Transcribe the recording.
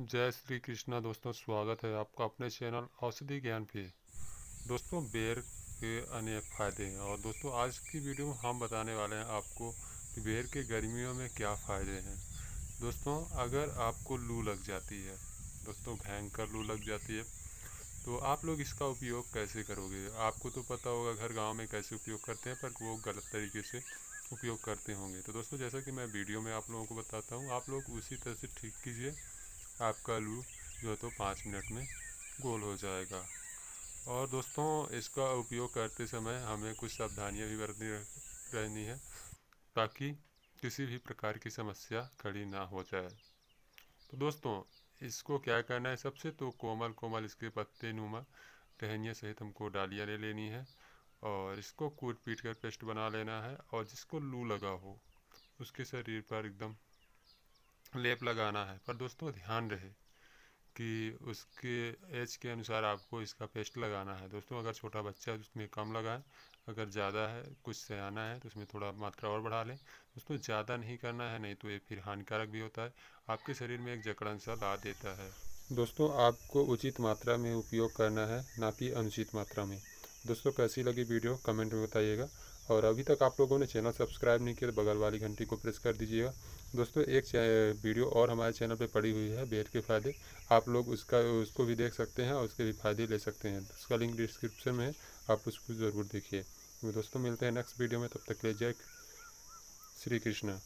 जय श्री कृष्णा दोस्तों स्वागत है आपका अपने चैनल औषधि ज्ञान पे दोस्तों बेर के अनेक फ़ायदे हैं और दोस्तों आज की वीडियो में हम बताने वाले हैं आपको कि बेर के गर्मियों में क्या फ़ायदे हैं दोस्तों अगर आपको लू लग जाती है दोस्तों भयंकर लू लग जाती है तो आप लोग इसका उपयोग कैसे करोगे आपको तो पता होगा घर गाँव में कैसे उपयोग करते हैं पर वो गलत तरीके से उपयोग करते होंगे तो दोस्तों जैसा कि मैं वीडियो में आप लोगों को बताता हूँ आप लोग उसी तरह से ठीक कीजिए आपका आलू जो तो पाँच मिनट में गोल हो जाएगा और दोस्तों इसका उपयोग करते समय हमें कुछ सावधानियाँ भी बरतनी रहनी है ताकि किसी भी प्रकार की समस्या खड़ी ना हो जाए तो दोस्तों इसको क्या करना है सबसे तो कोमल कोमल इसके पत्ते नुमा टहनिया सहित हमको डालियाँ ले लेनी है और इसको कूट पीट कर पेस्ट बना लेना है और जिसको लू लगा हो उसके शरीर पर एकदम लेप लगाना है पर दोस्तों ध्यान रहे कि उसके एज के अनुसार आपको इसका पेस्ट लगाना है दोस्तों अगर छोटा बच्चा है उसमें कम लगाएं अगर ज़्यादा है कुछ से आना है तो उसमें थोड़ा मात्रा और बढ़ा लें दोस्तों ज़्यादा नहीं करना है नहीं तो ये फिर हानिकारक भी होता है आपके शरीर में एक जकड़न सा ला देता है दोस्तों आपको उचित मात्रा में उपयोग करना है ना कि अनुचित मात्रा में दोस्तों कैसी लगी वीडियो कमेंट में बताइएगा और अभी तक आप लोगों ने चैनल सब्सक्राइब नहीं किया तो बगल वाली घंटी को प्रेस कर दीजिएगा दोस्तों एक वीडियो और हमारे चैनल पे पड़ी हुई है बेड के फ़ायदे आप लोग उसका उसको भी देख सकते हैं और उसके भी फ़ायदे ले सकते हैं उसका लिंक डिस्क्रिप्शन में है आप उसको ज़रूर देखिए दोस्तों मिलते हैं नेक्स्ट वीडियो में तब तक ले जय श्री कृष्णा